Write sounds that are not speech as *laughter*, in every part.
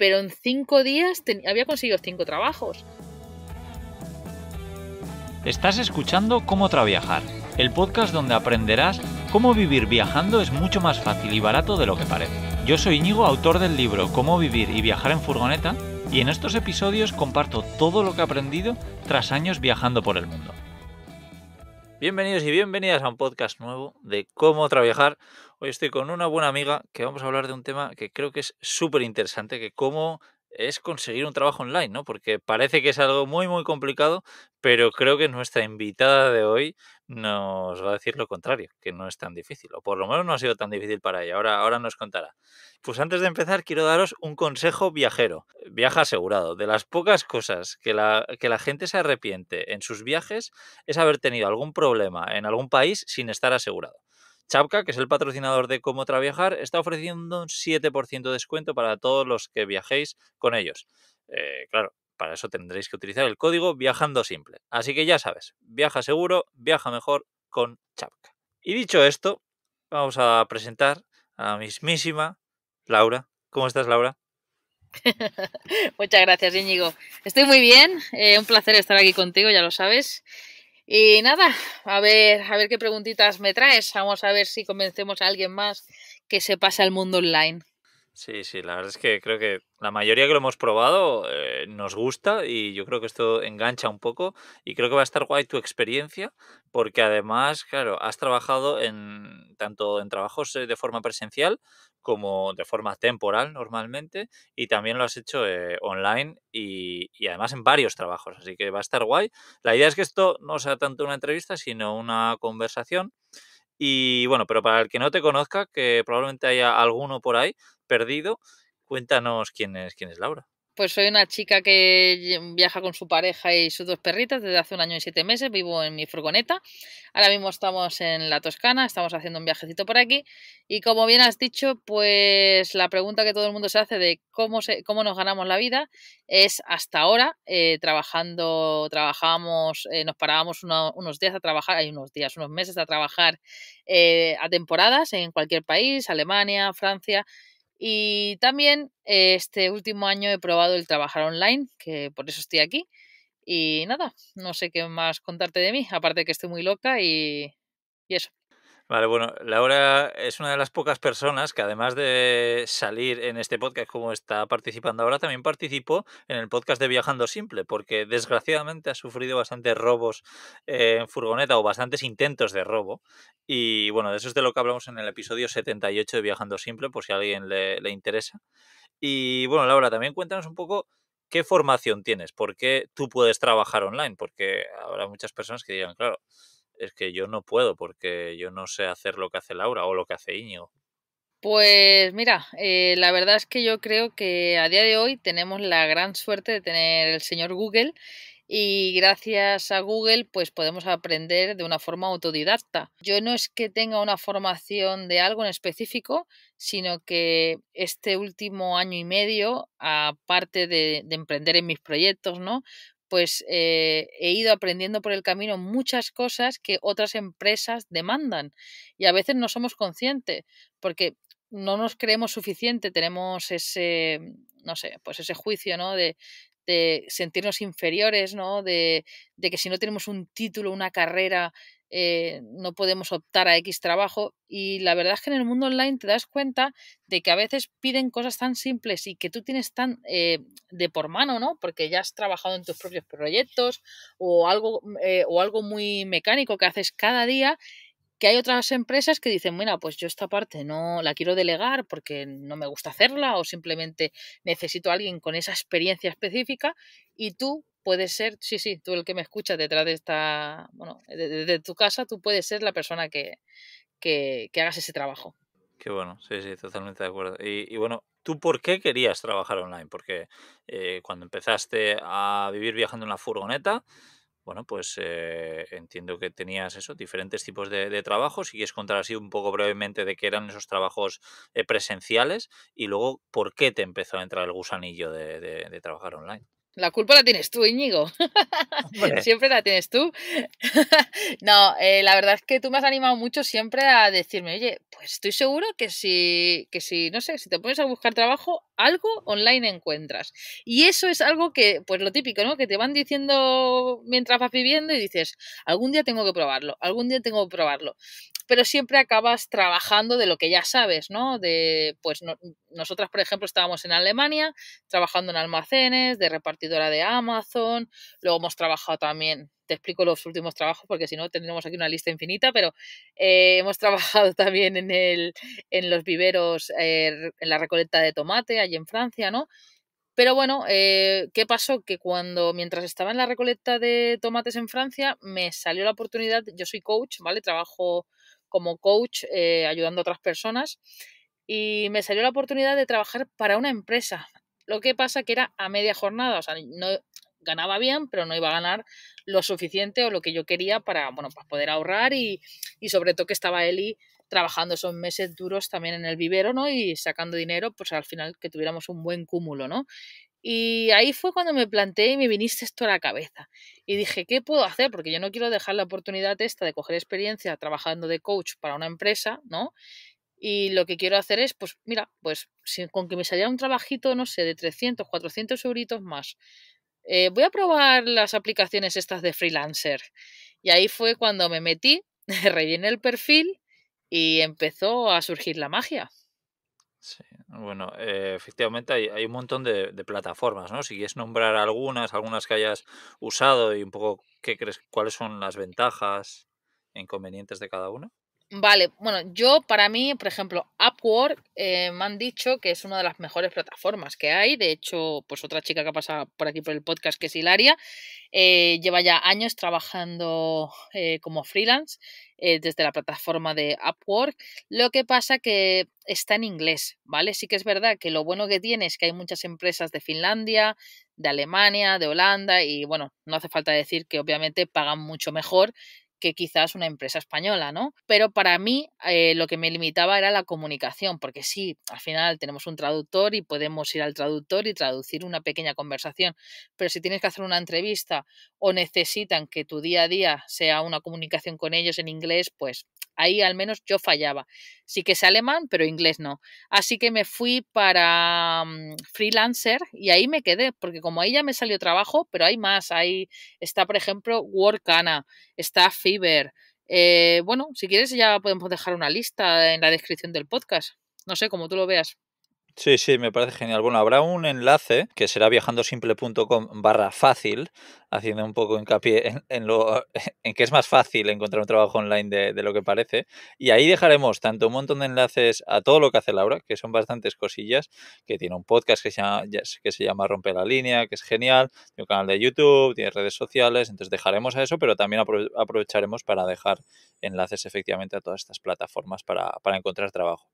pero en cinco días había conseguido cinco trabajos. Estás escuchando Cómo Traviajar, el podcast donde aprenderás cómo vivir viajando es mucho más fácil y barato de lo que parece. Yo soy Íñigo, autor del libro Cómo vivir y viajar en furgoneta, y en estos episodios comparto todo lo que he aprendido tras años viajando por el mundo. Bienvenidos y bienvenidas a un podcast nuevo de Cómo Traviajar, Hoy estoy con una buena amiga que vamos a hablar de un tema que creo que es súper interesante, que cómo es conseguir un trabajo online, ¿no? Porque parece que es algo muy, muy complicado, pero creo que nuestra invitada de hoy nos va a decir lo contrario, que no es tan difícil, o por lo menos no ha sido tan difícil para ella, ahora, ahora nos contará. Pues antes de empezar, quiero daros un consejo viajero, viaja asegurado. De las pocas cosas que la, que la gente se arrepiente en sus viajes es haber tenido algún problema en algún país sin estar asegurado. Chapka, que es el patrocinador de Cómo Traviajar, está ofreciendo un 7% de descuento para todos los que viajéis con ellos. Eh, claro, para eso tendréis que utilizar el código Viajando Simple. Así que ya sabes, viaja seguro, viaja mejor con Chapka. Y dicho esto, vamos a presentar a mismísima Laura. ¿Cómo estás, Laura? *laughs* Muchas gracias, Íñigo. Estoy muy bien, eh, un placer estar aquí contigo, ya lo sabes. Y nada, a ver, a ver qué preguntitas me traes. Vamos a ver si convencemos a alguien más que se pase al mundo online. Sí, sí, la verdad es que creo que la mayoría que lo hemos probado eh, nos gusta y yo creo que esto engancha un poco y creo que va a estar guay tu experiencia porque además, claro, has trabajado en tanto en trabajos eh, de forma presencial como de forma temporal normalmente y también lo has hecho eh, online y, y, además en varios trabajos, así que va a estar guay. La idea es que esto no sea tanto una entrevista sino una conversación. Y bueno, pero para el que no te conozca, que probablemente haya alguno por ahí, perdido. Cuéntanos quién es, quién es Laura. Pues soy una chica que viaja con su pareja y sus dos perritas desde hace un año y siete meses. Vivo en mi furgoneta. Ahora mismo estamos en la Toscana, estamos haciendo un viajecito por aquí. Y como bien has dicho, pues la pregunta que todo el mundo se hace de cómo, cómo nos ganamos la vida es hasta ahora eh, trabajando, trabajamos eh, nos parábamos unos días a trabajar, hay unos días, unos meses a trabajar eh, a temporadas en cualquier país, Alemania, Francia y también eh, este último año he probado el trabajar online, que por eso estoy aquí. Y nada, no sé qué más contarte de mí, aparte que estoy muy loca y, y eso. Vale, bueno, Laura es una de las pocas personas que además de salir en este podcast como está participando ahora, también participó en el podcast de Viajando Simple, porque desgraciadamente ha sufrido bastantes robos eh, en furgoneta o bastantes intentos de robo. Y bueno, de eso es de lo que hablamos en el episodio 78 de Viajando Simple, por si a alguien le, interesa. Y bueno, Laura, también cuéntanos un poco ¿qué formación tienes? ¿Por qué tú puedes trabajar online? Porque habrá muchas personas que digan, claro, es que yo no puedo porque yo no sé hacer lo que hace Laura o lo que hace Iño. Pues mira, eh, la verdad es que yo creo que a día de hoy tenemos la gran suerte de tener el señor Google y gracias a Google pues podemos aprender de una forma autodidacta. Yo no es que tenga una formación de algo en específico, sino que este último año y medio, aparte de, de emprender en mis proyectos, ¿no? pues eh, he ido aprendiendo por el camino muchas cosas que otras empresas demandan y a veces no somos conscientes porque no nos creemos suficiente, tenemos ese, no sé, pues ese juicio, ¿no? De, de sentirnos inferiores, ¿no? De, de que si no tenemos un título, una carrera, eh, no podemos optar a X trabajo y la verdad es que en el mundo online te das cuenta de que a veces piden cosas tan simples y que tú tienes tan eh, de por mano, ¿no? Porque ya has trabajado en tus propios proyectos o algo, mm, eh, o algo muy mecánico que haces cada día que hay otras empresas que dicen, mira, pues yo esta parte no la quiero delegar porque no me gusta hacerla o simplemente necesito a alguien con esa experiencia específica y tú puedes ser, sí, sí, tú el que me escuchas detrás de esta, bueno, de tu casa, tú puedes ser la persona que, hagas ese trabajo. Qué bueno, sí, sí, totalmente de acuerdo. Y, bueno, ¿tú por qué querías trabajar online? Porque eh, cuando empezaste a vivir viajando en la furgoneta, bueno, pues eh, entiendo que tenías eso, diferentes tipos de, de trabajos. Si quieres contar así un poco brevemente de qué eran esos trabajos eh, presenciales y luego por qué te empezó a entrar el gusanillo de trabajar online. La culpa la tienes tú, Íñigo. *laughs* siempre la tienes tú. *laughs* no, eh, la verdad es que tú me has animado mucho siempre a decirme, oye, pues estoy seguro que si, que si, no sé, si te pones a buscar trabajo, algo online encuentras. Y eso es algo que, pues lo típico, ¿no? Que te van diciendo mientras vas viviendo y dices, algún día tengo que probarlo, algún día tengo que probarlo. Pero siempre acabas trabajando de lo que ya sabes, ¿no? De, pues nosotras, por ejemplo, estábamos en Alemania trabajando en almacenes, de repartidora de Amazon, luego hemos trabajado también te explico los últimos trabajos porque si no tendremos aquí una lista infinita, pero eh, hemos *laughs* trabajado también en, el, en los viveros, eh, en la recolecta de tomate allí en Francia, ¿no? Pero bueno, eh, ¿qué pasó? Que cuando, mientras estaba en la recolecta de tomates en Francia, me salió la oportunidad, yo soy coach, ¿vale? Trabajo como coach ayudando a otras personas y me salió la oportunidad de trabajar para una empresa. Lo que pasa que era a media jornada, o sea, no, ganaba bien, pero no iba a ganar lo suficiente o lo que yo quería para, bueno, para pues poder ahorrar y, y sobre todo que estaba Eli trabajando esos meses duros también en el vivero, ¿no? Y sacando dinero, pues al final que tuviéramos un buen cúmulo, ¿no? Y ahí fue cuando me planteé y me viniste esto a la cabeza. Y dije, ¿qué puedo hacer? Porque yo no quiero dejar la oportunidad esta de coger experiencia trabajando de coach para una empresa, ¿no? Y lo que quiero hacer es, pues mira, pues con que me saliera un trabajito, no sé, de 300, 400 euritos más eh, voy a probar las aplicaciones estas de freelancer. Y ahí fue cuando me metí, *laughs* rellené el perfil y empezó a surgir la magia. Sí, bueno, eh, efectivamente hay, un montón de, plataformas, ¿no? Si quieres nombrar algunas, algunas que hayas usado y un poco qué crees, cuáles son las ventajas e inconvenientes de cada una. Vale, bueno, yo para mí, por ejemplo, Upwork eh, me han dicho que es una de las mejores plataformas que hay. De hecho, pues otra chica que ha pasa por aquí por el podcast, que es Hilaria, eh, lleva ya años trabajando eh, como freelance desde la plataforma de Upwork. Lo que pasa que está en inglés, ¿vale? Sí que es verdad que lo bueno que tiene es que hay muchas empresas de Finlandia, de Alemania, de Holanda y bueno, no hace falta decir que obviamente pagan mucho mejor que quizás una empresa española, ¿no? Pero para mí eh, lo que me limitaba era la comunicación, porque sí, al final tenemos un traductor y podemos ir al traductor y traducir una pequeña conversación, pero si tienes que hacer una entrevista o necesitan que tu día a día sea una comunicación con ellos en inglés, pues Ahí al menos yo fallaba. Sí que sé alemán, pero inglés no. Así que me fui para mm, freelancer y ahí me quedé, porque como ahí ya me salió trabajo, pero hay más. Ahí está, por ejemplo, Workana, está Fiverr. Eh, bueno, si quieres ya podemos dejar una lista en la descripción del podcast. No sé, cómo tú lo veas. Sí, sí, me parece genial. Bueno, habrá un enlace que será viajandosimple.com barra fácil, haciendo un poco hincapié en, lo, *laughs* en que es más fácil encontrar un trabajo online de, lo que parece. Y ahí dejaremos tanto un montón de enlaces a todo lo que hace Laura, que son bastantes cosillas, que tiene un podcast que se llama, que Rompe la Línea, que es genial, tiene un canal de YouTube, tiene redes sociales, entonces dejaremos a eso, pero también aprovecharemos para dejar enlaces efectivamente a todas estas plataformas para, para encontrar trabajo.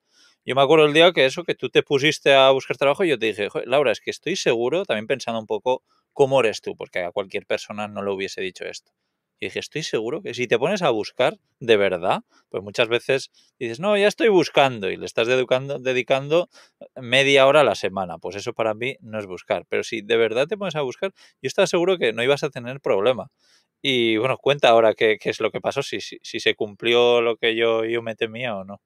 Yo me acuerdo el día que eso, que tú te pusiste a buscar trabajo yo te dije, Laura, es que estoy seguro, también pensando un poco cómo eres tú, porque a cualquier persona no le hubiese dicho esto. Y dije, estoy seguro que si te pones a buscar de verdad, pues muchas veces dices, no, ya estoy buscando y le estás dedicando, media hora a la semana. Pues eso para mí no es buscar. Pero si de verdad te pones a buscar, yo estaba seguro que no ibas a tener problema. Y bueno, cuenta ahora qué, es lo que pasó, si, si, se cumplió lo que yo, yo me temía o no.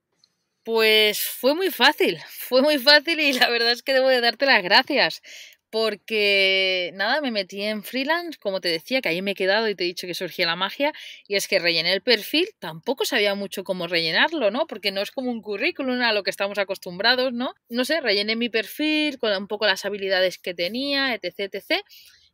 Pues fue muy fácil, *laughs* fue muy fácil y la verdad es que debo de darte las gracias porque nada, me metí en freelance, como te decía, que ahí me he quedado y te he dicho que surgía la magia, y es que rellené el perfil, tampoco sabía mucho cómo rellenarlo, ¿no? Porque no es como un currículum a lo que estamos acostumbrados, ¿no? No sé, rellené mi perfil con un poco las habilidades que tenía, etc, etc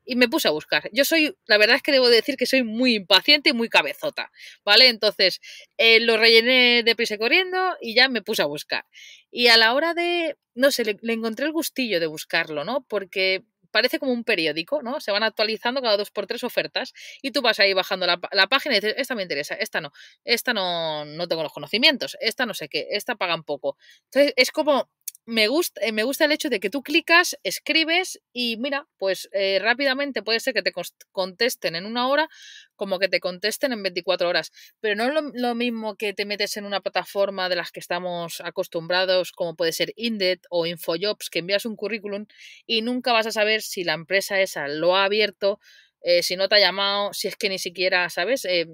y me puse a buscar. Yo soy, la verdad es que debo decir que soy muy impaciente y muy cabezota, ¿vale? Entonces, eh, lo rellené de y corriendo y ya me puse a buscar. Y a la hora de, no sé, le, encontré el gustillo de buscarlo, ¿no? Porque parece como un periódico, ¿no? Se van actualizando cada dos por tres ofertas y tú vas ahí bajando la, página y dices, esta me interesa, esta no, esta no, no tengo los conocimientos, esta no sé qué, esta pagan poco. Entonces es como me gusta, eh, me gusta el hecho de que tú clicas, escribes y mira, pues eh, rápidamente puede ser que te contesten en una hora como que te contesten en 24 horas. Pero no es lo, mismo que te metes en una plataforma de las que estamos acostumbrados, como puede ser Indeed o Infojobs, que envías un currículum y nunca vas a saber si la empresa esa lo ha abierto, eh, si no te ha llamado, si es que ni siquiera, ¿sabes? Em,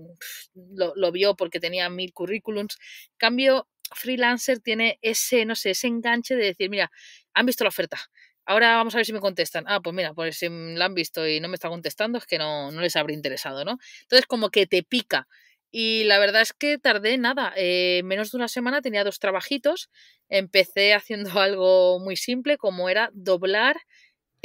lo, lo, vio porque tenía mil currículums. Cambio, freelancer tiene ese, no sé, ese enganche de decir, mira, han visto la oferta, ahora vamos a ver si me contestan. Ah, pues mira, pues si la han visto y no me está contestando es que no, no les habría interesado, ¿no? Entonces como que te pica. Y la verdad es que tardé nada, eh, menos de una semana tenía dos trabajitos, empecé haciendo *laughs* algo muy simple como era doblar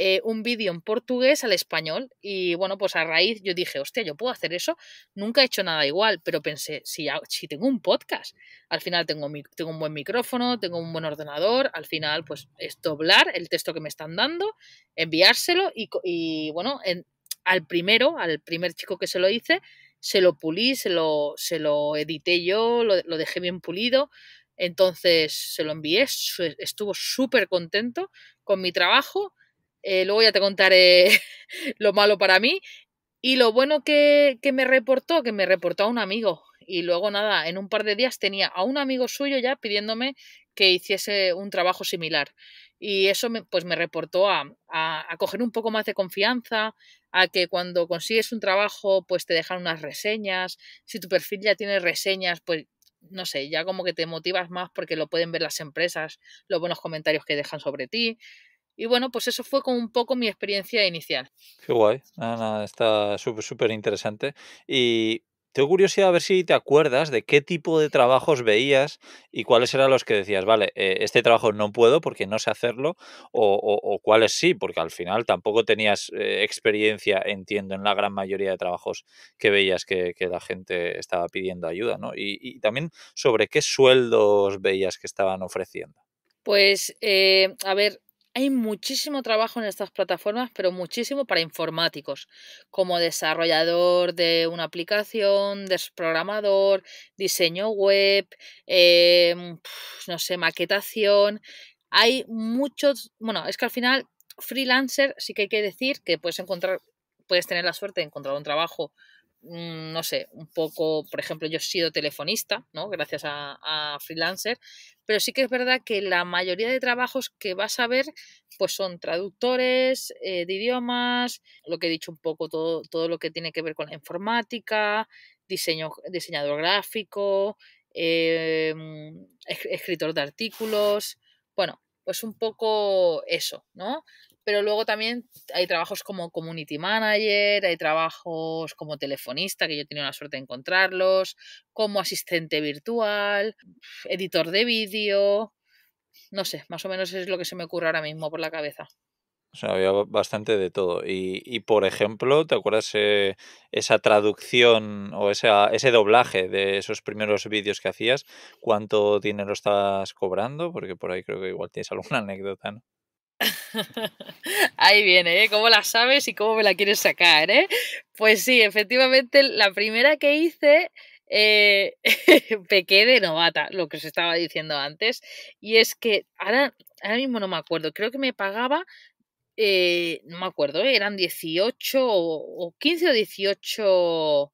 eh, un vídeo en portugués al español y bueno, pues a raíz yo dije, hostia, yo puedo hacer eso, nunca he hecho nada igual, pero pensé, si, si tengo un podcast, al final tengo, tengo un buen micrófono, tengo un buen ordenador, al final pues es doblar el texto que me están dando, enviárselo y, bueno, al primero, al primer chico que se lo hice, se lo pulí, se lo, se lo edité yo, lo, lo dejé bien pulido, entonces se lo envié, estuvo súper contento con mi trabajo eh, luego ya te contaré *laughs* lo malo para mí. Y lo bueno que, me reportó, que me reportó a un amigo. Y luego nada, en un par de días tenía a un amigo suyo ya pidiéndome que hiciese un trabajo similar. Y eso pues me reportó a, a, a, coger un poco más de confianza, a que cuando consigues un trabajo pues te dejan unas reseñas, si tu perfil ya tiene reseñas pues no sé, ya como que te motivas más porque lo pueden ver las empresas, los buenos comentarios que dejan sobre ti. Y bueno, pues eso fue como un poco mi experiencia inicial. Qué guay, está súper, súper interesante. Y tengo curiosidad a ver si te acuerdas de qué tipo de trabajos veías y cuáles eran los que decías, vale, eh, este trabajo no puedo porque no sé hacerlo, o, o, cuáles sí, porque al final tampoco tenías eh, experiencia, entiendo, en la gran mayoría de trabajos que veías que, la gente estaba pidiendo ayuda, ¿no? Y, también sobre qué sueldos veías que estaban ofreciendo. Pues, eh, a ver, hay muchísimo trabajo en estas plataformas, pero muchísimo para informáticos, como desarrollador de una aplicación, desprogramador, diseño web, em, no sé, maquetación. Hay muchos, bueno, es que al final freelancer sí que hay que decir que puedes encontrar, puedes tener la suerte de encontrar un trabajo Mm, no sé, un poco, por ejemplo, yo he sido telefonista, ¿no? Gracias a, freelancer, pero sí que es verdad que la mayoría de trabajos que vas a ver, pues son traductores eh, de idiomas, lo que he dicho un poco, todo, lo que tiene que ver con la informática, diseño, diseñador gráfico, eh, mm, escritor de artículos, bueno, pues un poco eso, ¿no? pero luego también hay trabajos como community manager, hay trabajos como telefonista, que yo he tenido la suerte de encontrarlos, como asistente virtual, editor de vídeo, no sé, más o menos es lo que se me ocurre ahora mismo por la cabeza. O sea, había bastante de todo. Y, por ejemplo, ¿te acuerdas eh, esa traducción o ese doblaje de esos primeros vídeos que hacías? ¿Cuánto dinero estás cobrando? Porque por ahí creo que igual tienes alguna *laughs* anécdota, ¿no? *laughs* Ahí viene, ¿eh? ¿Cómo la sabes y cómo me la quieres sacar, eh? Pues sí, efectivamente, la primera que hice eh, *laughs* pequé de novata, lo que os estaba diciendo antes. Y es que ahora, ahora mismo no me acuerdo, creo que me pagaba, eh, no me acuerdo, ¿eh? eran 18 o, o 15 o 18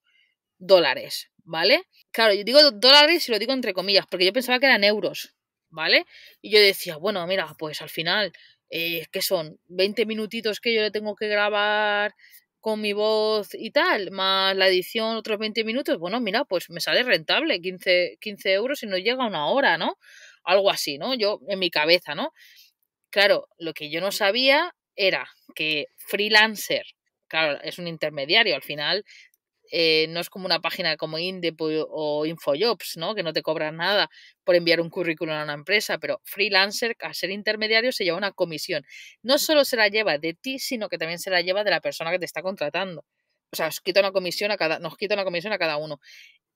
dólares, ¿vale? Claro, yo digo dólares y lo digo entre comillas, porque yo pensaba que eran euros, ¿vale? Y yo decía, bueno, mira, pues al final ¿Qué que son 20 minutitos que yo le tengo que grabar con mi voz y tal, más la edición otros 20 minutos, bueno, mira, pues me sale rentable, 15, euros y no llega una hora, ¿no? Algo así, ¿no? Yo en mi cabeza, ¿no? Claro, lo que yo no sabía era que freelancer, claro, es un intermediario, al final eh, no es como una página como Indep o Infojobs, ¿no? que no te cobran nada por enviar un currículum a una empresa, pero freelancer, al ser intermediario, se lleva una comisión. No solo se la lleva de ti, sino que también se la lleva de la persona que te está contratando. O sea, os una comisión nos quita una comisión a cada uno.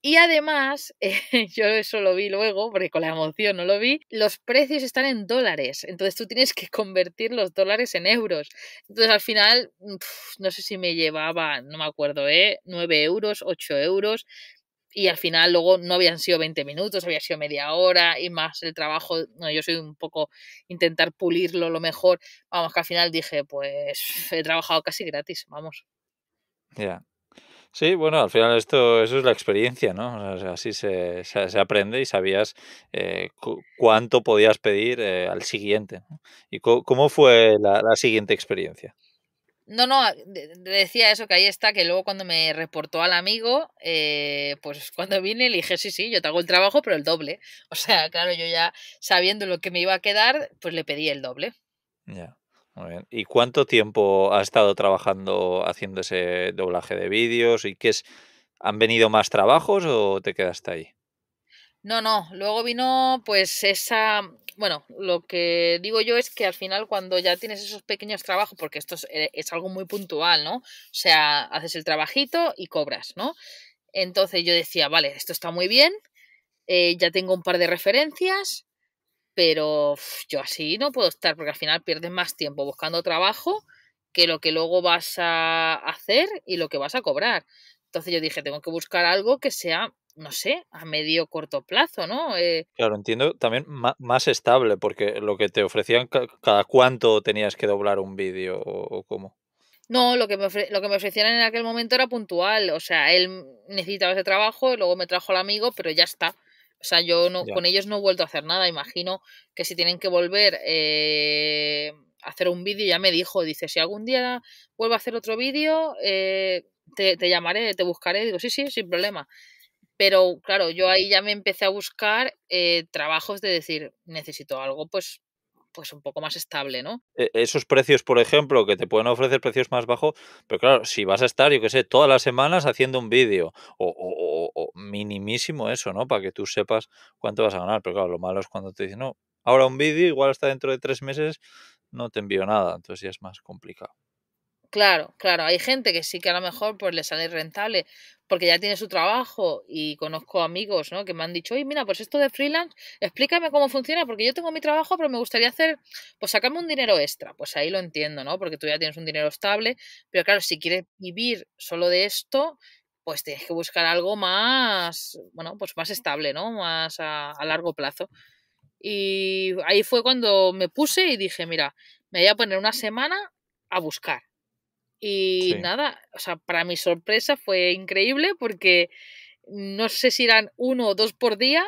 Y además, *laughs* yo eso lo vi luego, porque con la emoción no lo vi, los precios están en dólares, entonces tú tienes que convertir los dólares en euros. Entonces al final, mm, no sé si me llevaba, no me acuerdo, ¿eh? 9 euros, ocho euros, y al final luego no habían sido 20 minutos, había sido media hora y más el trabajo, no, yo soy un poco intentar pulirlo lo mejor, vamos, que al final dije, pues *laughs* he trabajado casi gratis, vamos. Ya, Sí, bueno, al final esto, eso es la experiencia, ¿no? O sea, así se, aprende y sabías eh, cuánto podías pedir eh, al siguiente. ¿Y cómo fue la, siguiente experiencia? No, no, decía eso, que ahí está, que luego cuando me reportó al amigo, eh, pues cuando vine le dije, sí, sí, yo te hago el trabajo, pero el doble. *laughs* O sea, claro, yo ya sabiendo lo que me iba a quedar, pues le pedí el doble. Ya. ¿Y cuánto tiempo ha estado trabajando haciendo ese doblaje de vídeos? ¿Y qué es? ¿Han venido más trabajos o te quedaste ahí? No, no. Luego vino, pues, esa. Bueno, lo que digo yo es que al final, cuando ya tienes esos pequeños trabajos, porque esto es, eh, algo muy puntual, ¿no? O sea, haces el trabajito y cobras, ¿no? Entonces yo decía, vale, esto está muy bien, eh, ya tengo un par de referencias, pero yo así no puedo estar porque al final pierdes más tiempo buscando trabajo que lo que luego vas a hacer y lo que vas a cobrar. Entonces yo dije, tengo que buscar algo que sea, no sé, a medio corto plazo, ¿no? Eh, claro, entiendo también más estable, porque lo que te ofrecían, cada cuánto tenías que doblar un vídeo o cómo. No, lo que, me lo que me ofrecían en aquel momento era puntual, o sea, él necesitaba ese trabajo luego me trajo el amigo, pero ya está. O sea, yo no, con ellos no he vuelto a hacer nada. Imagino que si tienen que volver eh, a hacer un vídeo, ya me dijo, dice, si algún día vuelvo a hacer otro vídeo, eh, te, llamaré, te buscaré. Digo, sí, sí, sin problema. Pero claro, yo ahí ya me empecé a buscar eh, trabajos de decir, necesito algo, pues pues un poco más estable, ¿no? E-, esos precios, por ejemplo, que te pueden ofrecer precios más bajos, pero claro, si vas a estar, yo qué sé, todas las semanas haciendo un vídeo, o, minimísimo eso, ¿no? Para que tú sepas cuánto vas a ganar, pero claro, lo malo es cuando te dicen, no, ahora un vídeo, igual hasta dentro de tres meses no te envío nada, entonces ya es más complicado. Claro, claro, hay gente que sí que a lo mejor pues le sale rentable porque ya tiene su trabajo y conozco amigos ¿no? que me han dicho, oye, mira, pues esto de freelance, explícame cómo funciona, porque yo tengo mi trabajo, pero me gustaría hacer, pues sacarme un dinero extra. Pues ahí lo entiendo, ¿no? Porque tú ya tienes un dinero estable, pero claro, si quieres vivir solo de esto, pues tienes que buscar algo más, bueno, pues más estable, ¿no? Más a, a largo plazo. Y ahí fue cuando me puse y dije, mira, me voy a poner una semana a buscar y nada, o sea, para mi sorpresa fue increíble porque no sé si eran uno o dos por día,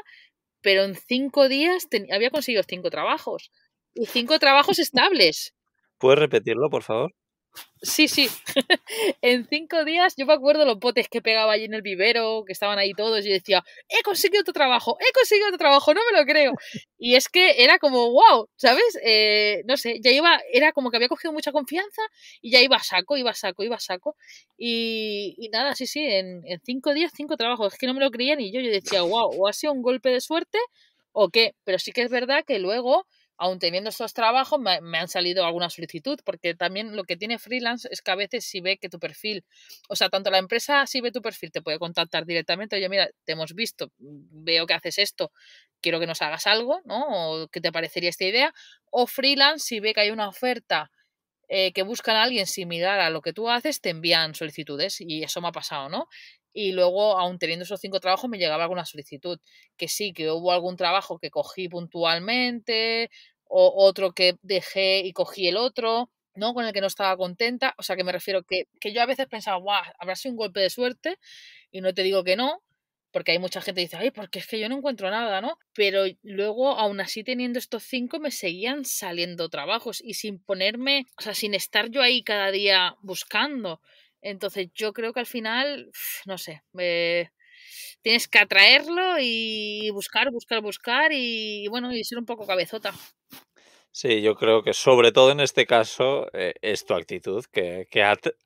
pero en cinco días había conseguido cinco trabajos. Y cinco trabajos *laughs* estables. ¿Puedes repetirlo, por favor? Sí, sí. *laughs* en cinco días yo me acuerdo los botes que pegaba allí en el vivero, que estaban ahí todos, y decía, he conseguido otro trabajo, he conseguido otro trabajo, no me lo creo. Y es que era como, wow, ¿sabes? Eh, no sé, ya iba, era como que había cogido mucha confianza y ya iba a saco, iba a saco, iba a saco. Y, nada, sí, sí, en, en, cinco días, cinco trabajos. Es que no me lo creía ni yo. Yo decía, wow, o ha sido un golpe de suerte o qué. Pero sí que es verdad que luego aún teniendo estos trabajos, me, han salido alguna solicitud, porque también lo que tiene freelance es que a veces si ve que tu perfil, o sea, tanto la empresa si ve tu perfil te puede contactar directamente, oye, mira, te hemos visto, mm, veo que haces esto, quiero que nos hagas algo, ¿no? O que te parecería esta idea, o freelance si ve que hay una oferta. Eh, que buscan a alguien similar a lo que tú haces, te envían solicitudes y eso me ha pasado, ¿no? y luego, aun teniendo esos cinco trabajos, me llegaba alguna solicitud. Que sí, que hubo algún trabajo que cogí puntualmente, o otro que dejé y cogí el otro, ¿no? Con el que no estaba contenta. O sea, que me refiero que, que yo a veces pensaba, guau, habrá sido un golpe de suerte, y no te digo que no, porque hay mucha gente que dice, ay, porque es que yo no encuentro nada, ¿no? Pero luego, aún así, teniendo estos cinco, me seguían saliendo trabajos y sin ponerme, o sea, sin estar yo ahí cada día buscando, entonces yo creo que al final, no sé, eh, tienes que atraerlo y buscar, buscar, buscar y, bueno, y ser un poco cabezota. Sí, yo creo que sobre todo en este caso eh, es tu actitud que,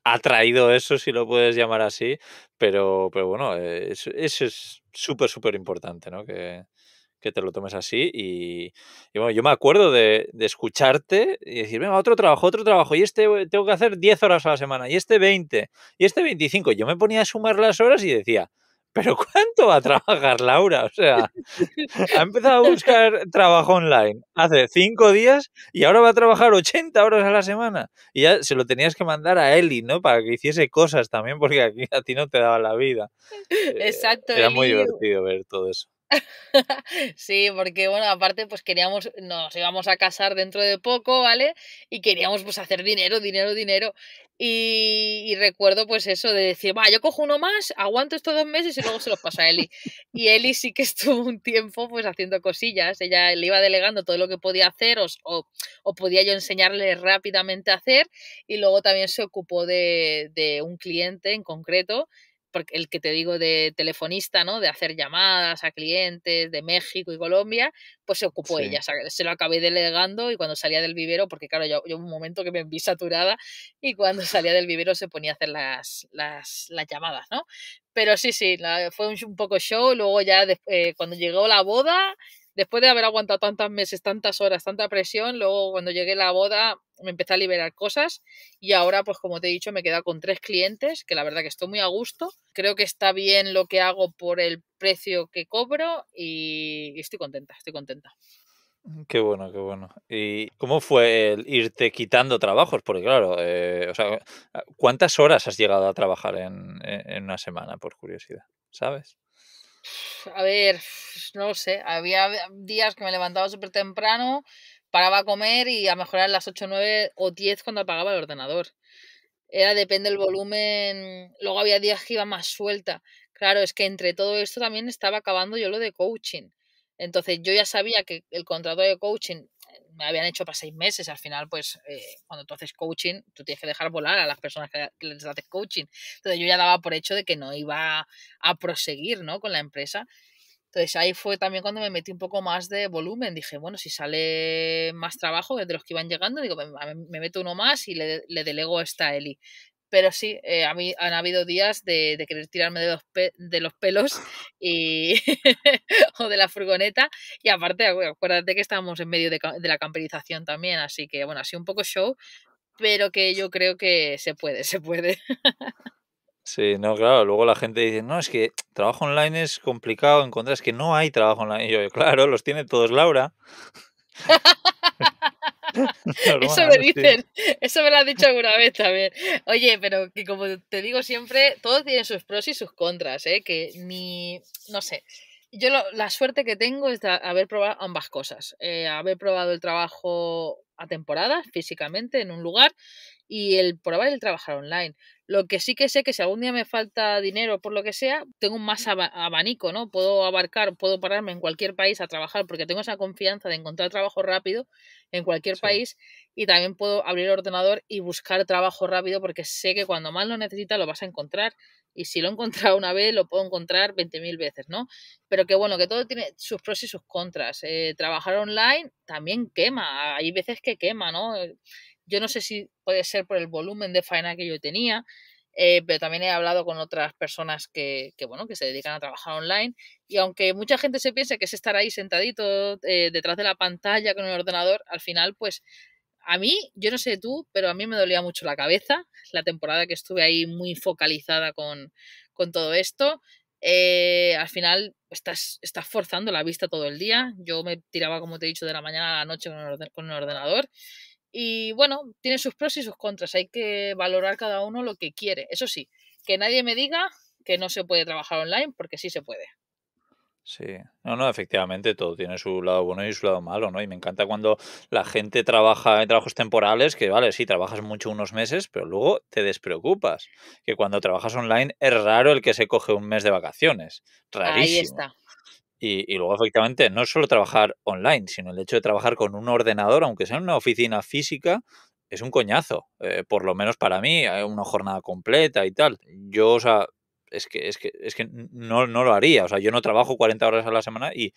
ha, traído eso, si lo puedes llamar así, pero, pero bueno, eso, es súper, súper importante, ¿no? Que, que te lo tomes así. Y, bueno, yo me acuerdo de, escucharte y decir, venga, otro trabajo, otro trabajo, y este tengo que hacer 10 horas a la semana, y este 20, y este 25. Yo me ponía a sumar las horas y decía, pero *laughs* ¿cuánto va a trabajar Laura? O sea, ha empezado a buscar trabajo online hace 5 días y ahora va a trabajar 80 horas a la semana. Y ya se lo tenías que mandar a Eli, ¿no? Para que hiciese cosas también, porque aquí a ti no te daba la vida. Exacto. Eh, era muy divertido ver todo eso. *laughs* Sí, porque bueno, aparte pues queríamos, nos íbamos a casar dentro de poco, ¿vale? Y queríamos pues hacer dinero, dinero, dinero. Y, recuerdo pues eso de decir, va, yo cojo uno más, aguanto estos dos meses y luego se los paso a Eli. Y Eli sí que *laughs* estuvo un tiempo pues haciendo cosillas, ella le iba delegando todo lo que podía hacer o, o, o podía yo enseñarle rápidamente a hacer y luego también se ocupó de, de un cliente en concreto porque el que te digo de telefonista, ¿no? De hacer llamadas a clientes de México y Colombia, pues se ocupó ella. se lo acabé delegando y cuando salía del vivero, porque claro, yo, yo, un momento que me vi saturada y cuando salía del vivero se ponía a hacer las, las, llamadas, ¿no? Pero sí, sí, fue un, poco show. Luego ya eh, cuando llegó la boda, después de haber aguantado tantos meses, tantas horas, tanta presión, luego cuando llegué a la boda me empecé a liberar cosas y ahora, pues como te he dicho, me queda con tres clientes, que la verdad que estoy muy a gusto. Creo que está bien lo que hago por el precio que cobro y estoy contenta, estoy contenta. Mm, qué bueno, qué bueno. ¿Y cómo fue el irte quitando trabajos? Porque claro, eh, o sea, ¿cuántas horas has llegado a trabajar en una semana, por curiosidad? ¿Sabes? A ver, no lo sé. Había días que me levantaba súper temprano, paraba a comer y a mejorar las 8, 9 o 10 cuando apagaba el ordenador. Era depende del volumen. Luego había días que iba más suelta. Claro, es que entre todo esto también estaba acabando yo lo de coaching. Entonces yo ya sabía que el contrato de coaching me habían hecho para seis meses. Al final, pues eh, cuando tú haces coaching, tú tienes que dejar volar a las personas que, les haces coaching. Entonces yo ya daba por hecho de que no iba a proseguir ¿no? con la empresa. Entonces ahí fue también cuando me metí un poco más de volumen. Dije, bueno, si sale más trabajo de los que iban llegando, digo, me meto uno más y le, le delego esta Eli pero sí, eh, a mí han habido días de, querer tirarme de los, de los pelos y *laughs* o de la furgoneta. Y aparte, acuérdate que estábamos en medio de, la camperización también, así que bueno, así un poco show, pero que yo creo que se puede, se puede. sí, no, claro, luego la gente dice, no, es que trabajo online es complicado encontrar, que no hay trabajo online. Y yo, claro, los tiene todos Laura. *laughs* eso me dicen, eso me lo has dicho alguna vez también. Oye, pero que como te digo siempre, todos tienen sus pros y sus contras, ¿eh? Que ni, no sé. Yo la suerte que tengo es de haber probado ambas cosas. Eh, haber probado el trabajo a temporada, físicamente en un lugar y el probar el trabajar online. Lo que sí que sé que si algún día me falta dinero por lo que sea, tengo un más abanico, ¿no? Puedo abarcar, puedo pararme en cualquier país a trabajar porque tengo esa confianza de encontrar trabajo rápido en cualquier país y también puedo abrir el ordenador y buscar trabajo rápido porque sé que cuando más lo necesita lo vas a encontrar y si lo he encontrado una vez lo puedo encontrar 20.000 veces, ¿no? Pero que bueno, que todo tiene sus pros y sus contras. Eh, trabajar online también quema, hay veces que quema, ¿no? Yo no sé si puede ser por el volumen de faena que yo tenía, eh, pero también he hablado con otras personas que, bueno, que se dedican a trabajar online y aunque mucha gente se piense que es estar ahí sentadito eh, detrás de la pantalla con el ordenador, al final pues a mí, yo no sé tú, pero a mí me dolía mucho la cabeza la temporada que estuve ahí muy focalizada con, todo esto. Eh, al final estás, estás, forzando la vista todo el día. Yo me tiraba, como te he dicho, de la mañana a la noche con el ordenador y bueno, tiene sus pros y sus contras. Hay que valorar cada uno lo que quiere. Eso sí, que nadie me diga que no se puede trabajar online, porque sí se puede. Sí, no, no, efectivamente todo tiene su lado bueno y su lado malo, ¿no? Y me encanta cuando la gente trabaja en trabajos temporales, que vale, sí, trabajas mucho unos meses, pero luego te despreocupas. Que cuando trabajas online es raro el que se coge un mes de vacaciones. Rarísimo. Ahí está. Y, luego, efectivamente, no solo trabajar online, sino el hecho de trabajar con un ordenador, aunque sea en una oficina física, es un coñazo. Eh, por lo menos para mí, eh, una jornada completa y tal. Yo, o sea, es que, es que, es que no, no, lo haría. O sea, yo no trabajo 40 horas a la semana y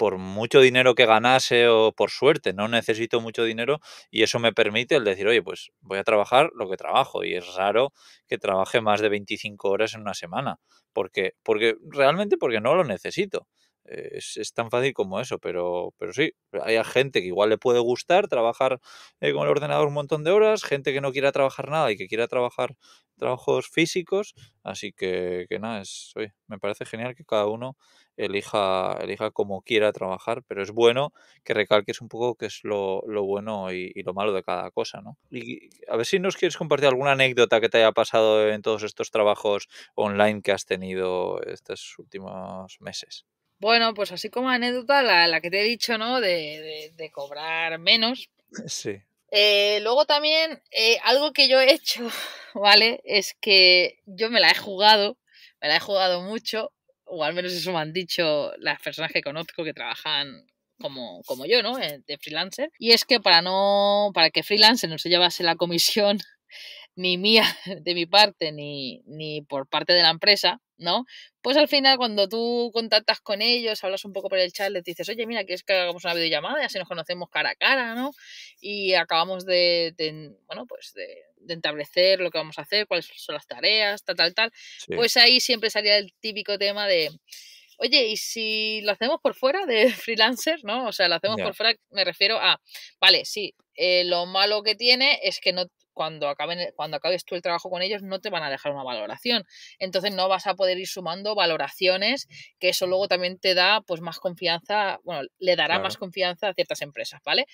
por mucho dinero que ganase o por suerte, no necesito mucho dinero y eso me permite el decir, oye, pues voy a trabajar lo que trabajo y es raro que trabaje más de 25 horas en una semana, porque, porque realmente porque no lo necesito. Es, tan fácil como eso, pero, pero sí, hay gente que igual le puede gustar trabajar eh, con el ordenador un montón de horas, gente que no quiera trabajar nada y que quiera trabajar trabajos físicos, así que, que nada, es, me parece genial que cada uno elija, elija como quiera trabajar, pero es bueno que recalques un poco qué es lo, bueno y, lo malo de cada cosa, ¿no? Y a ver si nos quieres compartir alguna anécdota que te haya pasado en todos estos trabajos online que has tenido estos últimos meses. Bueno, pues así como anécdota, la, que te he dicho, ¿no? De, cobrar menos. *laughs* Sí. Eh, luego también, eh, algo que yo he hecho, *laughs* ¿vale? Es que yo me la he jugado, me la he jugado mucho o al menos eso me han dicho las personas que conozco que trabajan como, como yo, ¿no? Eh, de freelancer. Y es que para no, para que freelancer no se llevase la comisión *laughs* ni mía, de mi parte, ni, ni por parte de la empresa, ¿no? Pues al final, cuando tú contactas con ellos, hablas un poco por el chat, les dices, oye, mira, ¿quieres que hagamos una videollamada? Y así nos conocemos cara a cara, ¿no? Y acabamos de, bueno, pues de, de, lo que vamos a hacer, cuáles son las tareas, tal, tal, tal. Pues ahí siempre salía el típico tema de, oye, ¿y si lo hacemos por fuera de *laughs* freelancer? ¿No? O sea, lo hacemos por fuera, me refiero a, vale, sí, eh, lo malo que tiene es que no cuando, acaben, e, cuando acabes tú el trabajo con ellos no te van a dejar una valoración. Entonces no vas a poder ir sumando valoraciones, que eso luego también te da pues más confianza, bueno, le dará más confianza a ciertas empresas, ¿vale?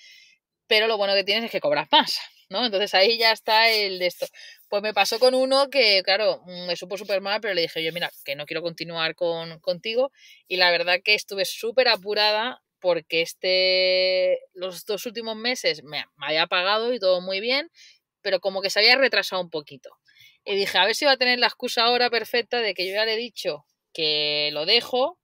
Pero lo bueno que tienes es que cobras más. ¿no? Entonces ahí ya está el de esto. Pues me pasó con uno que, claro, mm, me supo súper mal, pero le dije, yo mira, que no quiero continuar con, contigo. Y la verdad que estuve súper apurada porque este, los dos últimos meses me, había pagado y todo muy bien pero como que se había retrasado un poquito. Y dije, a ver si va a tener la excusa ahora perfecta de que yo ya le he dicho que lo dejo,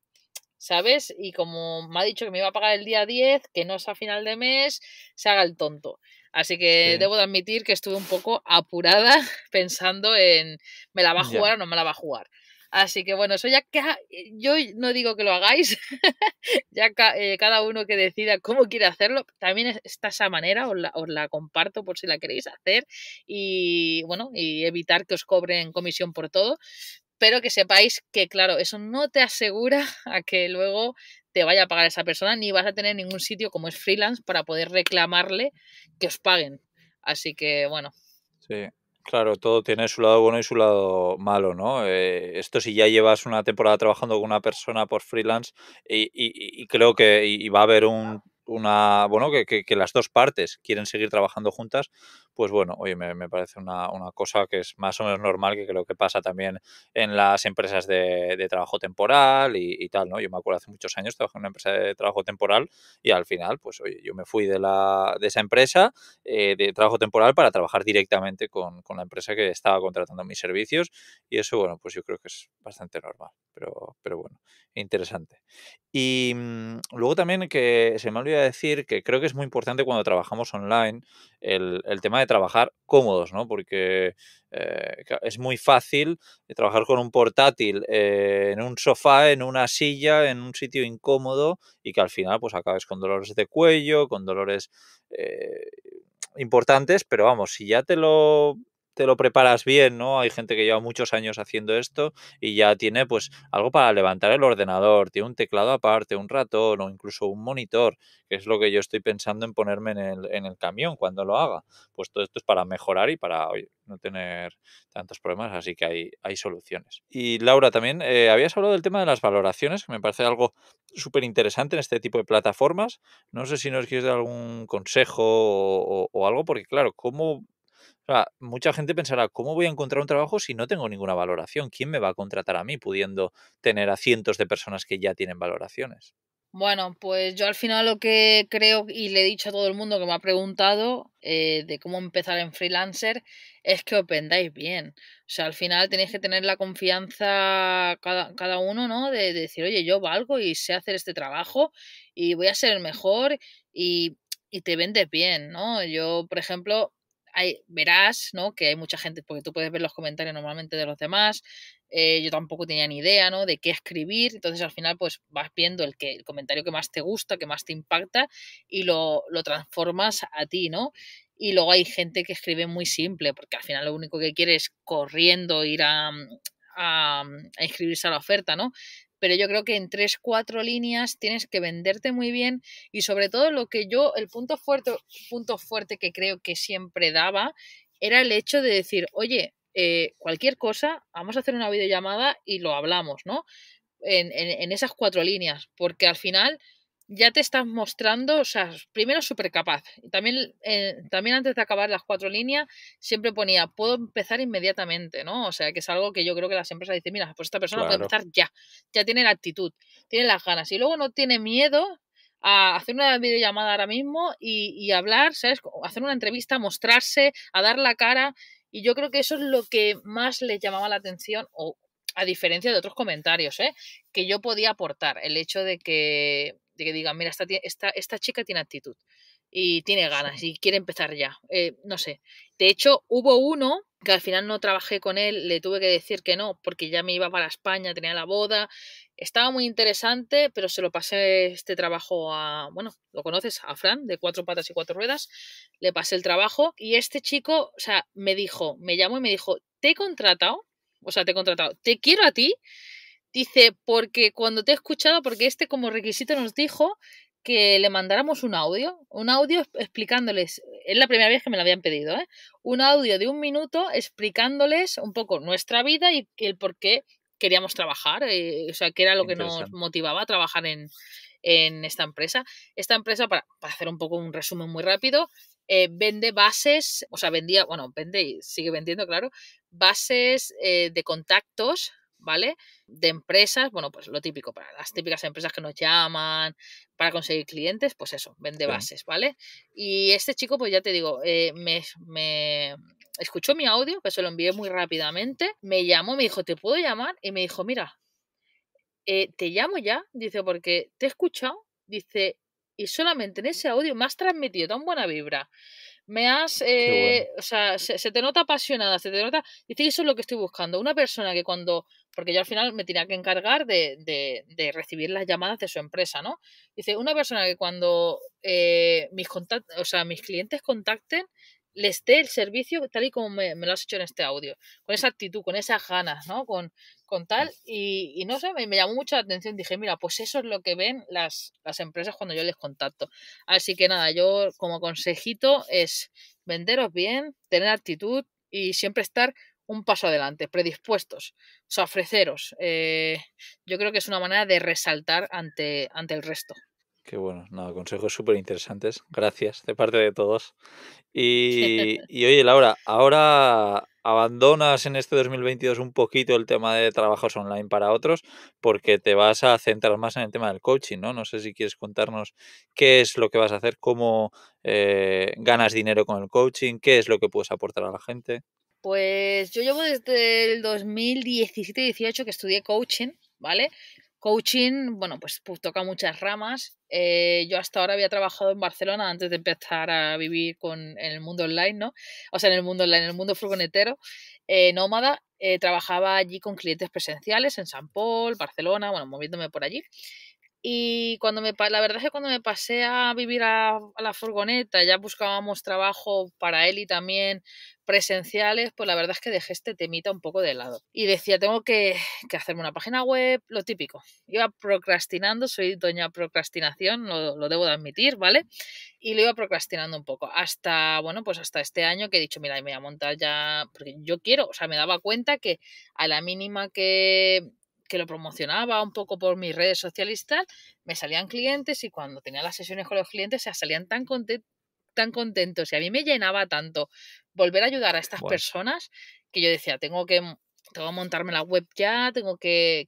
¿sabes? Y como me ha dicho que me iba a pagar el día 10, que no es a final de mes, se haga el tonto. Así que debo de admitir que estuve un poco apurada *laughs* pensando en, ¿me la va a jugar o no me la va a jugar? Así que bueno, eso ya que yo no digo que lo hagáis, *laughs* ya eh, cada uno que decida cómo quiere hacerlo. También está esa manera, os la, la, comparto por si la queréis hacer y bueno, y evitar que os cobren comisión por todo. Pero que sepáis que, claro, eso no te asegura *laughs* a que luego te vaya a pagar esa persona, ni vas a tener ningún sitio como es freelance para poder reclamarle que os paguen. Así que bueno. Sí, Claro, todo tiene su lado bueno y su lado malo, ¿no? Eh, esto si ya llevas una temporada trabajando con una persona por freelance y, y, creo que y va a haber un, una, bueno, que, las dos partes quieren seguir trabajando juntas, pues bueno, oye, me, parece una, cosa que es más o menos normal, que creo que pasa también en las empresas de, trabajo temporal y, y, tal, ¿no? Yo me acuerdo hace muchos años trabajé en una empresa de trabajo temporal y al final, pues oye, yo me fui de, de esa empresa eh, de trabajo temporal para trabajar directamente con, la empresa que estaba contratando mis servicios y eso, bueno, pues yo creo que es bastante normal, pero, pero bueno, interesante. Y mm, luego también que se me olvida decir que creo que es muy importante cuando trabajamos online el, tema de trabajar cómodos, ¿no? Porque eh, es muy fácil trabajar con un portátil eh, en un sofá, en una silla, en un sitio incómodo y que al final pues acabes con dolores de cuello, con dolores eh, importantes, pero vamos, si ya te lo te lo preparas bien, ¿no? Hay gente que lleva muchos años haciendo esto y ya tiene pues algo para levantar el ordenador, tiene un teclado aparte, un ratón o incluso un monitor, que es lo que yo estoy pensando en ponerme en el, en el camión cuando lo haga. Pues todo esto es para mejorar y para no tener tantos problemas, así que hay, hay soluciones. Y Laura, también eh, habías hablado del tema de las valoraciones, que me parece algo súper interesante en este tipo de plataformas. No sé si nos quieres dar algún consejo o algo, porque claro, ¿cómo o sea, mucha gente pensará, ¿cómo voy a encontrar un trabajo si no tengo ninguna valoración? ¿Quién me va a contratar a mí pudiendo tener a cientos de personas que ya tienen valoraciones? Bueno, pues yo al final lo que creo y le he dicho a todo el mundo que me ha preguntado eh, de cómo empezar en freelancer es que os vendáis bien. O sea, al final tenéis que tener la confianza cada, uno, ¿no? De, decir, oye, yo valgo y sé hacer este trabajo y voy a ser el mejor y, y te vendes bien, ¿no? Yo, por ejemplo, verás, Que hay mucha gente, porque tú puedes ver los comentarios normalmente de los demás. Eh, yo tampoco tenía ni idea, De qué escribir. Entonces al final, pues vas viendo el, que, el comentario que más te gusta, que más te impacta y lo, transformas a ti, ¿no? Y luego hay gente que escribe muy simple, porque al final lo único que quiere es corriendo ir a, a, inscribirse a la oferta, ¿no? pero yo creo que en tres, cuatro líneas tienes que venderte muy bien y sobre todo lo que yo, el punto fuerte, punto fuerte que creo que siempre daba era el hecho de decir, oye, eh, cualquier cosa, vamos a hacer una videollamada y lo hablamos, ¿no? en, en esas cuatro líneas, porque al final ya te estás mostrando, o sea, primero súper capaz. También, eh, también antes de acabar las cuatro líneas, siempre ponía, puedo empezar inmediatamente, ¿no? O sea, que es algo que yo creo que las empresas dicen, mira, pues esta persona puede empezar ya, ya tiene la actitud, tiene las ganas y luego no tiene miedo a hacer una videollamada ahora mismo y, y hablar, ¿sabes? Hacer una entrevista, mostrarse, a dar la cara. Y yo creo que eso es lo que más le llamaba la atención, o a diferencia de otros comentarios, ¿eh? que yo podía aportar. El hecho de que de que digan, mira, esta, esta, esta chica tiene actitud y tiene ganas y quiere empezar ya. Eh, no sé. De hecho, hubo uno que al final no trabajé con él, le tuve que decir que no, porque ya me iba para España, tenía la boda. Estaba muy interesante, pero se lo pasé este trabajo a, bueno, lo conoces, a Fran, de cuatro patas y cuatro ruedas. Le pasé el trabajo y este chico, o sea, me dijo, me llamó y me dijo, te he contratado, o sea, te he contratado, te quiero a ti Dice, porque cuando te he escuchado, porque este como requisito nos dijo que le mandáramos un audio, un audio explicándoles, es la primera vez que me lo habían pedido, ¿eh? un audio de un minuto explicándoles un poco nuestra vida y el por qué queríamos trabajar, eh, o sea, qué era lo que nos motivaba a trabajar en, en esta empresa. Esta empresa, para, para, hacer un poco un resumen muy rápido, eh, vende bases, o sea, vendía, bueno, vende y sigue vendiendo, claro, bases eh, de contactos ¿vale? De empresas, bueno, pues lo típico, para las típicas empresas que nos llaman para conseguir clientes, pues eso, vende bases, ¿vale? Y este chico, pues ya te digo, eh, me, me, escuchó mi audio, que se lo envié muy rápidamente, me llamó, me dijo, ¿te puedo llamar? Y me dijo, mira, eh, te llamo ya, dice, porque te he escuchado, dice, y solamente en ese audio me has transmitido tan buena vibra me has, eh, o sea, se, te nota apasionada, se te nota, dice, eso es lo que estoy buscando, una persona que cuando, porque yo al final me tenía que encargar de, de, de recibir las llamadas de su empresa, ¿no? Dice, una persona que cuando eh, mis, contact, o sea, mis clientes contacten, les dé el servicio tal y como me, me, lo has hecho en este audio, con esa actitud, con esas ganas, ¿no? Con, con tal, y, no sé, me, llamó mucho la atención, dije, mira, pues eso es lo que ven las, las empresas cuando yo les contacto. Así que nada, yo como consejito es venderos bien, tener actitud y siempre estar un paso adelante, predispuestos, ofreceros. Eh, yo creo que es una manera de resaltar ante, ante el resto. Qué bueno, no, consejos súper interesantes. Gracias de parte de todos. Y, *laughs* y, oye, Laura, ahora abandonas en este 2022 un poquito el tema de trabajos online para otros porque te vas a centrar más en el tema del coaching, ¿no? No sé si quieres contarnos qué es lo que vas a hacer, cómo eh, ganas dinero con el coaching, qué es lo que puedes aportar a la gente. Pues yo llevo desde el 2017-18 que estudié coaching, ¿vale? Coaching, bueno, pues, pues, toca muchas ramas. Eh, yo hasta ahora había trabajado en Barcelona antes de empezar a vivir con, en el mundo online, ¿no? O sea, en el mundo online, en el mundo furgonetero, eh, nómada. Eh, trabajaba allí con clientes presenciales en San Paul, Barcelona, bueno, moviéndome por allí. Y cuando me, la verdad es que cuando me pasé a vivir a, la furgoneta, ya buscábamos trabajo para él y también presenciales, pues la verdad es que dejé este temita un poco de lado. Y decía, tengo que, hacerme una página web, lo típico. Iba procrastinando, soy doña procrastinación, lo, lo, debo de admitir, ¿vale? Y lo iba procrastinando un poco, hasta, bueno, pues hasta este año que he dicho, mira, me voy a montar ya, porque yo quiero, o sea, me daba cuenta que a la mínima que que lo promocionaba un poco por mis redes sociales tal, me salían clientes y cuando tenía las sesiones con los clientes se salían tan contentos y a mí me llenaba tanto volver a ayudar a estas personas que yo decía, tengo que, tengo montarme la web ya, tengo que,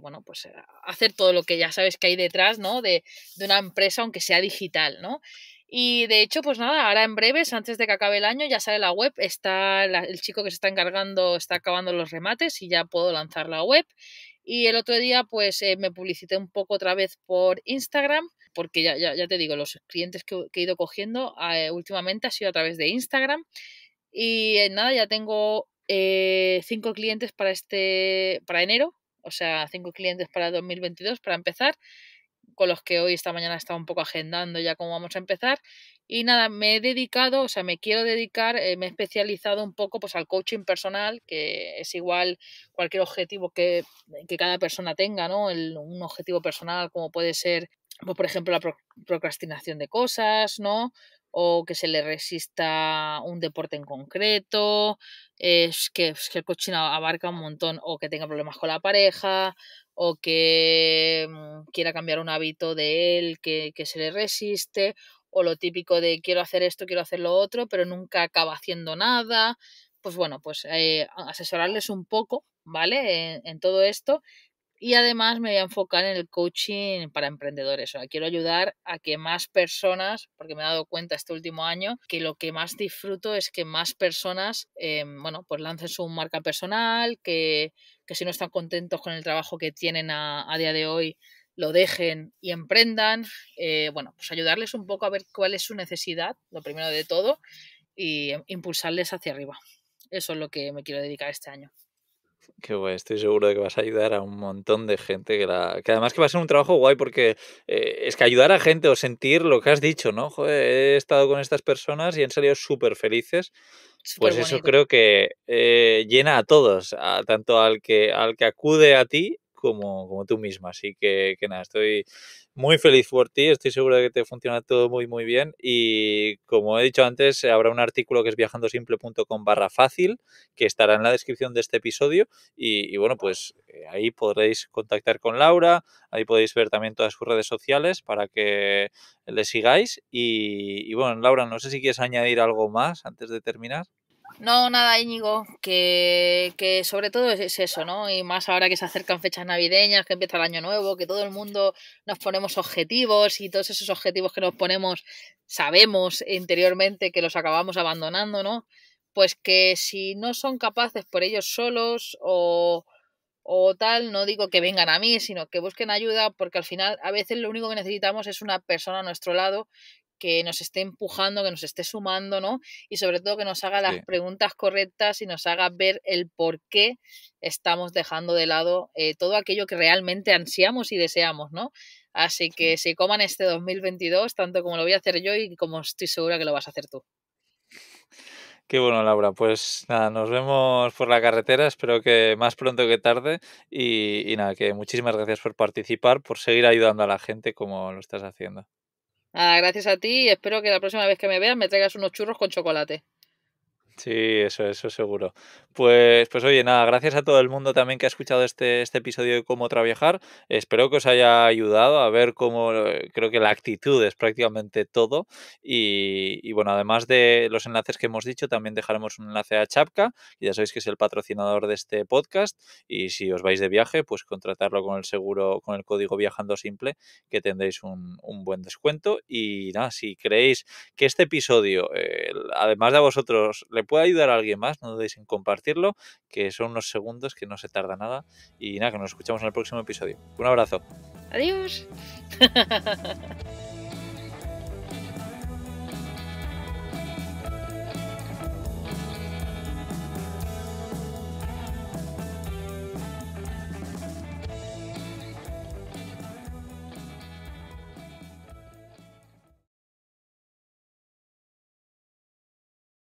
bueno, pues eh, hacer todo lo que ya sabes que hay detrás, ¿no? De, de una empresa, aunque sea digital, ¿no? Y de hecho, pues nada, ahora en breves, antes de que acabe el año, ya sale la web, está el chico que se está encargando, está acabando los remates y ya puedo lanzar la web. Y el otro día, pues eh, me publicité un poco otra vez por Instagram, porque ya, ya, ya te digo, los clientes que, he ido cogiendo eh, últimamente ha sido a través de Instagram. Y eh, nada, ya tengo cinco clientes para este, para enero, o sea, cinco clientes para 2022 para empezar con los que hoy esta mañana estaba un poco agendando ya cómo vamos a empezar. Y nada, me he dedicado, o sea, me quiero dedicar, eh, me he especializado un poco pues al coaching personal, que es igual cualquier objetivo que, que cada persona tenga, ¿no? un objetivo personal como puede ser, pues, por ejemplo, la procrastinación de cosas, ¿no? o que se le resista un deporte en concreto, es que el coaching abarca un montón, o que tenga problemas con la pareja, o que mm, quiera cambiar un hábito de él que, se le resiste o lo típico de quiero hacer esto, quiero hacer lo otro, pero nunca acaba haciendo nada. Pues bueno, pues eh, asesorarles un poco, ¿vale? En, todo esto. Y además me voy a enfocar en el coaching para emprendedores. O quiero ayudar a que más personas, porque me he dado cuenta este último año, que lo que más disfruto es que más personas, em, bueno, pues lancen su marca personal, que si no están contentos con el trabajo que tienen a, día de hoy, lo dejen y emprendan. Eh, bueno, pues ayudarles un poco a ver cuál es su necesidad, lo primero de todo, y em, impulsarles hacia arriba. Eso es lo que me quiero dedicar este año. Qué guay, estoy seguro de que vas a ayudar a un montón de gente, que, además que va a ser un trabajo guay porque eh, es que ayudar a gente o sentir lo que has dicho, ¿no? he estado con estas personas y han salido súper felices. Pues eso creo que eh, llena a todos, tanto al que, al que acude a ti como, como tú misma. Así que, que nada, estoy muy feliz por ti, estoy seguro de que te funciona todo muy muy bien y como he dicho antes, habrá un artículo que es viajandosimple.com barra fácil que estará en la descripción de este episodio y, bueno, pues eh, ahí podréis contactar con Laura, ahí podéis ver también todas sus redes sociales para que le sigáis y, y bueno, Laura, no sé si quieres añadir algo más antes de terminar. No, nada, Íñigo, que, que sobre todo es, eso, ¿no? Y más ahora que se acercan fechas navideñas, que empieza el año nuevo, que todo el mundo nos ponemos objetivos y todos esos objetivos que nos ponemos sabemos interiormente que los acabamos abandonando, ¿no? Pues que si no son capaces por ellos solos o, o tal, no digo que vengan a mí, sino que busquen ayuda, porque al final a veces lo único que necesitamos es una persona a nuestro lado que nos esté empujando, que nos esté sumando, ¿no? Y sobre todo que nos haga las preguntas correctas y nos haga ver el por qué estamos dejando de lado eh, todo aquello que realmente ansiamos y deseamos, ¿no? Así que se coman este 2022, tanto como lo voy a hacer yo y como estoy segura que lo vas a hacer tú. Qué bueno, Laura. Pues nada, nos vemos por la carretera. Espero que más pronto que tarde. y nada, que muchísimas gracias por participar, por seguir ayudando a la gente como lo estás haciendo. Ah, gracias a ti y espero que la próxima vez que me veas me traigas unos churros con chocolate. Sí, eso, eso seguro. Pues, pues oye, nada, gracias a todo el mundo también que ha escuchado este, este episodio de cómo trabajar. Espero que os haya ayudado a ver cómo eh, creo que la actitud es prácticamente todo. Y, bueno, además de los enlaces que hemos dicho, también dejaremos un enlace a Chapka, ya sabéis que es el patrocinador de este podcast. Y si os vais de viaje, pues contratarlo con el seguro, con el código viajando simple, que tendréis un, buen descuento. Y nada, si creéis que este episodio, eh, además de a vosotros, le Puede pueda ayudar a alguien más, no dudéis en compartirlo, que son unos segundos que no se tarda nada. Y nada, que nos escuchamos en el próximo episodio. Un abrazo. Adiós. *laughs*